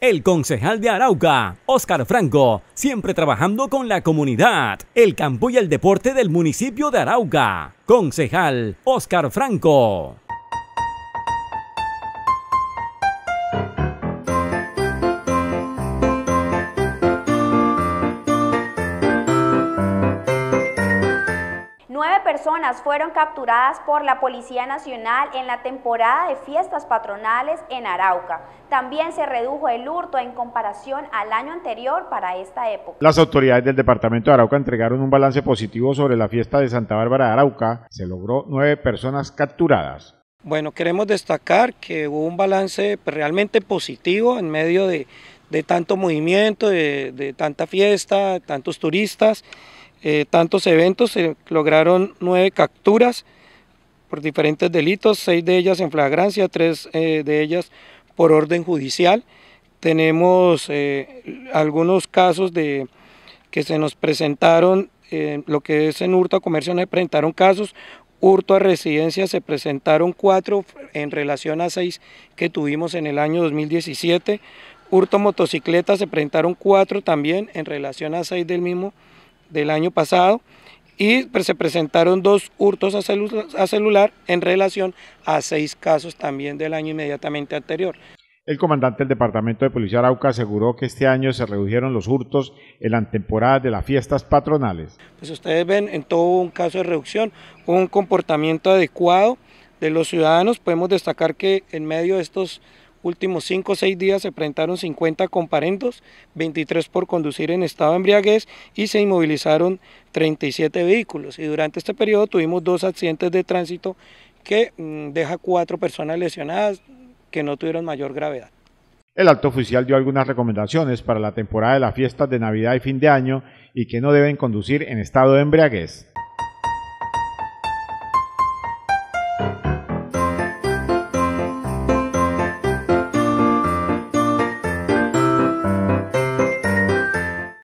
El concejal de Arauca, Óscar Franco, siempre trabajando con la comunidad, el campo y el deporte del municipio de Arauca. Concejal Óscar Franco. Nueve personas fueron capturadas por la Policía Nacional en la temporada de fiestas patronales en Arauca. También se redujo el hurto en comparación al año anterior para esta época. Las autoridades del departamento de Arauca entregaron un balance positivo sobre la fiesta de Santa Bárbara de Arauca. Se logró nueve personas capturadas. Bueno, queremos destacar que hubo un balance realmente positivo en medio de, tanto movimiento, de, de tanta fiesta, tantos turistas. Eh, tantos eventos, se lograron nueve capturas por diferentes delitos, seis de ellas en flagrancia, tres eh, de ellas por orden judicial. Tenemos eh, algunos casos que se nos presentaron, lo que es en hurto a comercio nos presentaron casos, hurto a residencia se presentaron cuatro en relación a seis que tuvimos en el año 2017, hurto a motocicleta se presentaron cuatro también en relación a seis del mismo del año pasado y se presentaron dos hurtos a, celular en relación a seis casos también del año inmediatamente anterior. El comandante del Departamento de Policía Arauca aseguró que este año se redujeron los hurtos en la temporada de las fiestas patronales. Pues ustedes ven, en todo un caso de reducción, un comportamiento adecuado de los ciudadanos. Podemos destacar que en medio de estos últimos 5 o 6 días se presentaron 50 comparendos, 23 por conducir en estado de embriaguez y se inmovilizaron 37 vehículos. Y durante este periodo tuvimos dos accidentes de tránsito que mm, deja cuatro personas lesionadas que no tuvieron mayor gravedad. El alto oficial dio algunas recomendaciones para la temporada de las fiestas de Navidad y fin de año y que no deben conducir en estado de embriaguez.